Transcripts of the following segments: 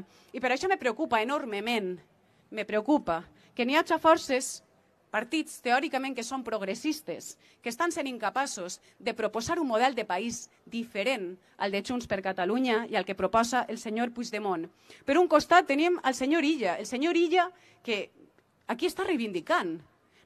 I per això me preocupa enormement, me preocupa, que n'hi hagi forces, partits teòricament que són progressistes, que estan sent incapaços de proposar un model de país diferent al de Junts per Catalunya i al que proposa el senyor Puigdemont. Per un costat tenim el senyor Illa, el senyor Illa que aquí està reivindicant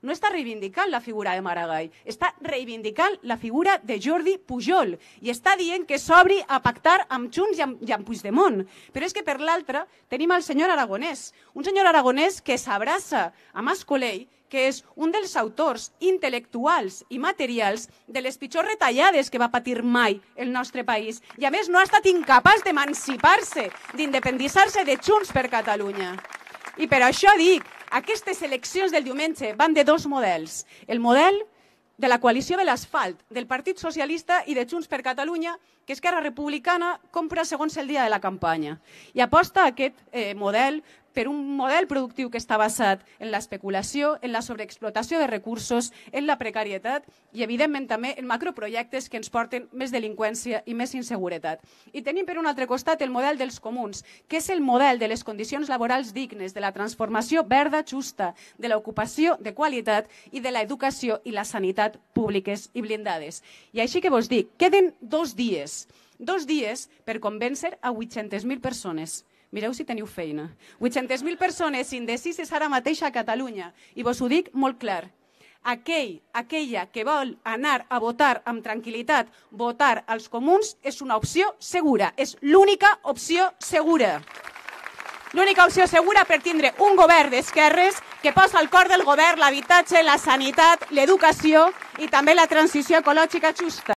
no està reivindicant la figura de Maragall, està reivindicant la figura de Jordi Pujol i està dient que s'obri a pactar amb Junts i amb, i amb Puigdemont. Però és que per l'altra tenim el senyor Aragonès, un senyor Aragonès que s'abraça a Mas Colell que és un dels autors intel·lectuals i materials de les pitjors retallades que va patir mai el nostre país. I a més no ha estat incapaç d'emancipar-se, d'independitzar-se de Junts per Catalunya. I per això dic aquestes eleccions del diumenge van de dos models. El model de la coalició de l'asfalt, del Partit Socialista i de Junts per Catalunya, que Esquerra Republicana compra segons el dia de la campanya. I aposta aquest eh, model per un model productiu que està basat en l'especulació, en la sobreexplotació de recursos, en la precarietat i, evidentment, també en macroprojectes que ens porten més delinqüència i més inseguretat. I tenim, per un altre costat, el model dels comuns, que és el model de les condicions laborals dignes, de la transformació verda justa, de l'ocupació de qualitat i de l'educació i la sanitat públiques i blindades. I així que vos dic, queden dos dies, dos dies per convèncer a 800.000 persones Mireu si teniu feina. 800.000 persones indecises ara mateix a Catalunya. I vos ho dic molt clar. Aquell, aquella que vol anar a votar amb tranquil·litat, votar als comuns, és una opció segura. És l'única opció segura. L'única opció segura per tindre un govern d'esquerres que posa al cor del govern l'habitatge, la sanitat, l'educació i també la transició ecològica justa.